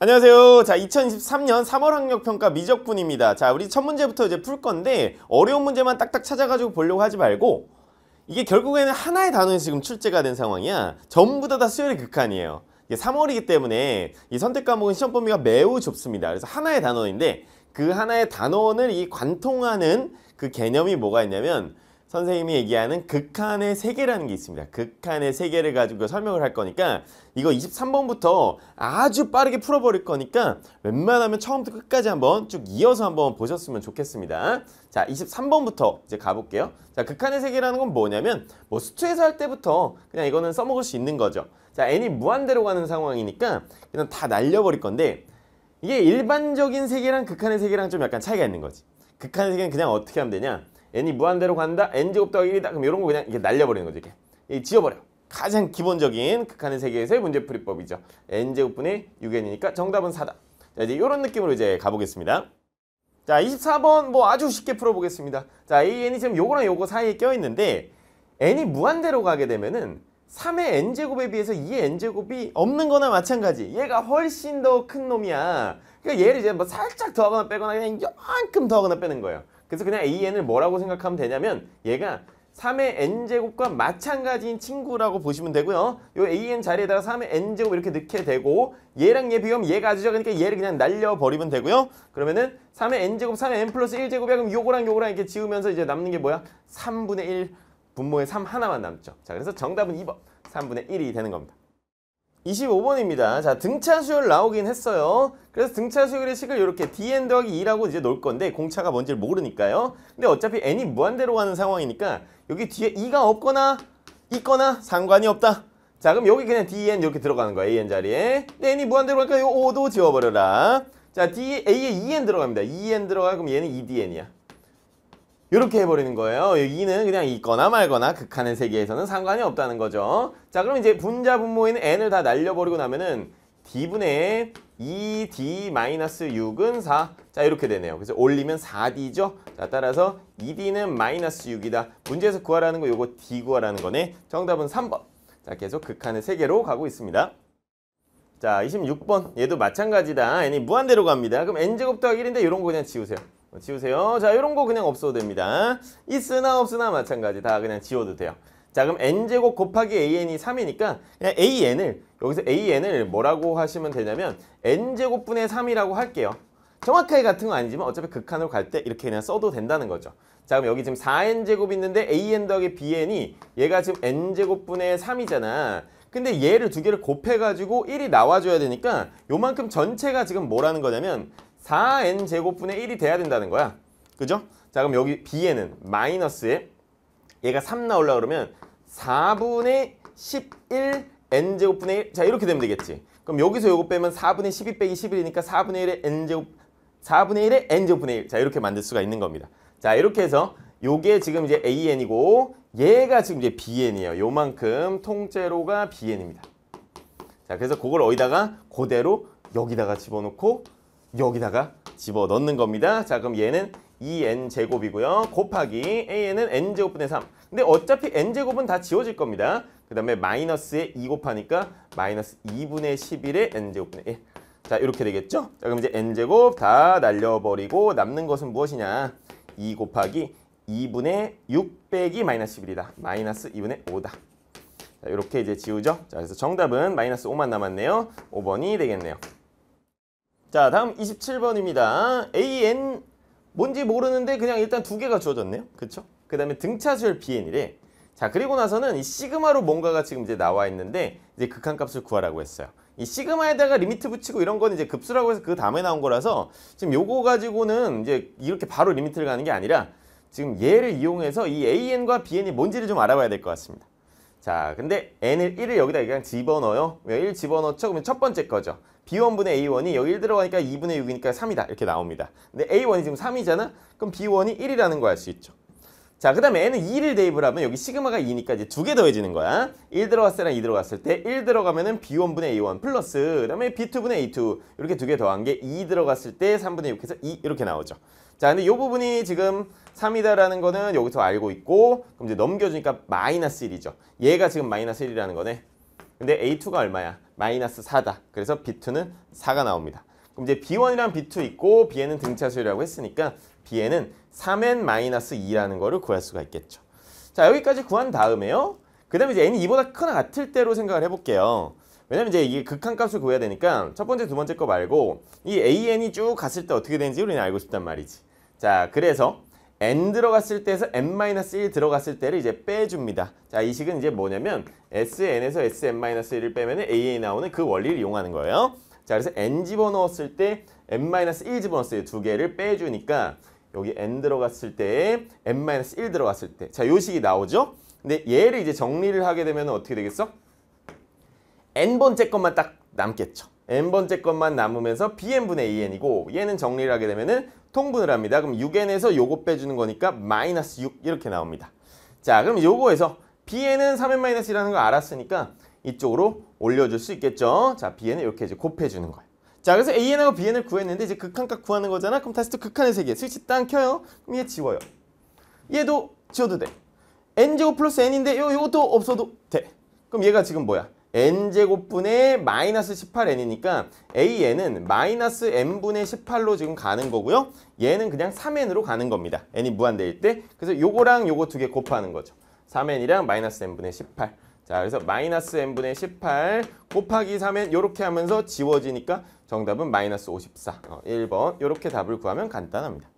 안녕하세요. 자, 2023년 3월 학력 평가 미적분입니다. 자, 우리 첫 문제부터 이제 풀 건데 어려운 문제만 딱딱 찾아가지고 보려고 하지 말고 이게 결국에는 하나의 단원이 지금 출제가 된 상황이야. 전부 다 다 수열의 극한이에요. 이게 3월이기 때문에 이 선택 과목은 시험 범위가 매우 좁습니다. 그래서 하나의 단원인데 그 하나의 단원을 이 관통하는 그 개념이 뭐가 있냐면 선생님이 얘기하는 극한의 세계라는 게 있습니다. 극한의 세계를 가지고 설명을 할 거니까 이거 23번부터 아주 빠르게 풀어버릴 거니까 웬만하면 처음부터 끝까지 한번 쭉 이어서 한번 보셨으면 좋겠습니다. 자, 23번부터 이제 가볼게요. 자, 극한의 세계라는 건 뭐냐면 뭐 수트에서 할 때부터 그냥 이거는 써먹을 수 있는 거죠. 자, n이 무한대로 가는 상황이니까 그냥 다 날려버릴 건데 이게 일반적인 세계랑 극한의 세계랑 좀 약간 차이가 있는 거지. 극한의 세계는 그냥 어떻게 하면 되냐? n이 무한대로 간다. n 제곱 더하기 1이다. 그럼 이런 거 그냥 이게 날려버리는 거죠. 이렇게. 이 지워버려. 가장 기본적인 극한의 세계에서의 문제풀이법이죠. n제곱분의 6n이니까 정답은 4다. 자, 이제 이런 느낌으로 이제 가보겠습니다. 자, 24번 뭐 아주 쉽게 풀어보겠습니다. 자, 이, n이 지금 요거랑 요거 사이에 껴있는데 n이 무한대로 가게 되면은 3의 n제곱에 비해서 2의 n제곱이 없는 거나 마찬가지 얘가 훨씬 더 큰 놈이야 그러니까 얘를 이제 뭐 살짝 더하거나 빼거나 그냥 이만큼 더하거나 빼는 거예요 그래서 그냥 an을 뭐라고 생각하면 되냐면 얘가 3의 n제곱과 마찬가지인 친구라고 보시면 되고요. 요 an 자리에다가 3의 n제곱 이렇게 넣게 되고 얘랑 얘 비교하면 얘가 아주죠. 그러니까 얘를 그냥 날려버리면 되고요. 그러면은 3의 n제곱, 3의 n 플러스 1제곱이야. 그럼 요거랑 요거랑 이렇게 지우면서 이제 남는 게 뭐야? 3분의 1 분모의 3 하나만 남죠. 자, 그래서 정답은 2번 3분의 1이 되는 겁니다. 25번입니다. 자, 등차 수열 나오긴 했어요. 그래서 등차 수열의 식을 이렇게 dn 더하기 2라고 e 이제 놓을 건데 공차가 뭔지를 모르니까요. 근데 어차피 n이 무한대로 가는 상황이니까 여기 뒤에 2가 없거나 있거나 상관이 없다. 자, 그럼 여기 그냥 dn 이렇게 들어가는 거야. an 자리에. 근데 n이 무한대로 가니까 이 5도 지워버려라. 자, d a에 2n e 들어갑니다. 2n e 들어가 그럼 얘는 2dn이야. 이렇게 해버리는 거예요. 여기는 그냥 있거나 말거나 극한의 세계에서는 상관이 없다는 거죠. 자 그럼 이제 분자 분모인 n을 다 날려버리고 나면은 d분의 2d-6은 4. 자 이렇게 되네요. 그래서 올리면 4d죠. 자 따라서 2d는 마이너스 6이다. 문제에서 구하라는 거 요거 d 구하라는 거네. 정답은 3번. 자 계속 극한의 세계로 가고 있습니다. 자 26번 얘도 마찬가지다. n이 무한대로 갑니다. 그럼 n제곱 더하기 1인데 이런 거 그냥 지우세요. 지우세요. 자, 이런 거 그냥 없어도 됩니다. 있으나 없으나 마찬가지 다 그냥 지워도 돼요. 자, 그럼 n제곱 곱하기 an이 3이니까 그냥 an을 여기서 an을 뭐라고 하시면 되냐면 n제곱분의 3이라고 할게요. 정확하게 같은 건 아니지만 어차피 극한으로 갈 때 이렇게 그냥 써도 된다는 거죠. 자 그럼 여기 지금 4n제곱 있는데 an 더하기 bn이 얘가 지금 n제곱분의 3이잖아. 근데 얘를 두 개를 곱해가지고 1이 나와줘야 되니까 요만큼 전체가 지금 뭐라는 거냐면 4n제곱분의 1이 돼야 된다는 거야. 그죠? 자 그럼 여기 b에는 마이너스에 얘가 3 나올라 그러면 4분의 11n제곱분의 1. 자 이렇게 되면 되겠지. 그럼 여기서 이거 빼면 4분의 12 빼기 11이니까 4분의 1의 n제곱 4분의 1의 n제곱분의 1. 자 이렇게 만들 수가 있는 겁니다. 자 이렇게 해서 요게 지금 이제 an이고 얘가 지금 이제 bn이에요. 요만큼 통째로가 bn입니다. 자 그래서 그걸 어디다가 그대로 여기다가 집어넣고 여기다가 집어넣는 겁니다. 자 그럼 얘는 2n e 제곱이고요. 곱하기 a는 n 제곱분의 3. 근데 어차피 n 제곱은 다 지워질 겁니다. 그 다음에 마이너스에 2 e 곱하니까 마이너스 2분의 11의 n 제곱분의 1. 자 이렇게 되겠죠? 자 그럼 이제 n 제곱 다 날려버리고 남는 것은 무엇이냐? 2 e 곱하기 2분의 6 빼기 마이너스 11이다. 마이너스 2분의 5다. 자, 이렇게 이제 지우죠. 자, 그래서 정답은 마이너스 5만 남았네요. 5번이 되겠네요. 자 다음 27번입니다. AN 뭔지 모르는데 그냥 일단 두 개가 주어졌네요. 그쵸? 그 다음에 등차수열 BN이래. 자 그리고 나서는 이 시그마로 뭔가가 지금 이제 나와 있는데 이제 극한값을 구하라고 했어요. 이 시그마에다가 리미트 붙이고 이런 건 이제 급수라고 해서 그 다음에 나온 거라서 지금 요거 가지고는 이제 이렇게 바로 리미트를 가는 게 아니라 지금 얘를 이용해서 이 AN과 BN이 뭔지를 좀 알아봐야 될 것 같습니다. 자, 근데 n을 1을 여기다 그냥 집어넣어요. 왜 1 집어넣죠? 그러면 첫 번째 거죠. b1분의 a1이 여기 1 들어가니까 2분의 6이니까 3이다. 이렇게 나옵니다. 근데 a1이 지금 3이잖아? 그럼 b1이 1이라는 거 알 수 있죠. 자, 그 다음에 n은 2를 대입을 하면 여기 시그마가 2니까 이제 두 개 더해지는 거야. 1 들어갔을 때랑 2 들어갔을 때 1 들어가면은 b1분의 a1 플러스 그 다음에 b2분의 a2 이렇게 두 개 더한 게 2 들어갔을 때 3분의 6해서 2 이렇게 나오죠. 자, 근데 이 부분이 지금 3이다라는 거는 여기서 알고 있고 그럼 이제 넘겨주니까 마이너스 1이죠. 얘가 지금 마이너스 1이라는 거네. 근데 a2가 얼마야? 마이너스 4다. 그래서 b2는 4가 나옵니다. 그럼 이제 b1이랑 b2 있고 b 에는등차수이라고 했으니까 b 에는 3n-2라는 거를 구할 수가 있겠죠. 자 여기까지 구한 다음에요. 그 다음에 이제 n이 2보다 크나 같을 때로 생각을 해볼게요. 왜냐면 이제 이게 극한값을 구해야 되니까 첫 번째 두 번째 거 말고 이 an이 쭉 갔을 때 어떻게 되는지 우리는 알고 싶단 말이지. 자 그래서 n 들어갔을 때에서 n-1 들어갔을 때를 이제 빼줍니다. 자, 이 식은 이제 뭐냐면 sn에서 sn-1을 빼면 a에 나오는 그 원리를 이용하는 거예요. 자, 그래서 n 집어넣었을 때 n-1 집어넣었을 때 두 개를 빼주니까 여기 n 들어갔을 때 n-1 들어갔을 때 자, 요 식이 나오죠? 근데 얘를 이제 정리를 하게 되면 어떻게 되겠어? n번째 것만 딱 남겠죠. n번째 것만 남으면서 bn분의 2n이고 얘는 정리를 하게 되면 은 통분을 합니다. 그럼 6n에서 요거 빼주는 거니까 마이너스 6 이렇게 나옵니다. 자, 그럼 요거에서 bn은 3n-1이라는 거 알았으니까 이쪽으로 올려줄 수 있겠죠. 자, b n 은 이렇게 이제 곱해주는 거예요. 자 그래서 AN하고 BN을 구했는데 이제 극한값 구하는 거잖아 그럼 다시 또 극한의 세계 스위치 땅 켜요 그럼 얘 지워요 얘도 지워도 돼 n제곱 플러스 n인데 요, 요것도 없어도 돼 그럼 얘가 지금 뭐야 n제곱분의 마이너스 18n이니까 an은 마이너스 n분의 18로 지금 가는 거고요 얘는 그냥 3n으로 가는 겁니다 n이 무한대일 때 그래서 요거랑 요거 두 개 곱하는 거죠 3n이랑 마이너스 n분의 18자 그래서 마이너스 n분의 18 곱하기 3n 요렇게 하면서 지워지니까 정답은 마이너스 54. 어, 1번 이렇게 답을 구하면 간단합니다.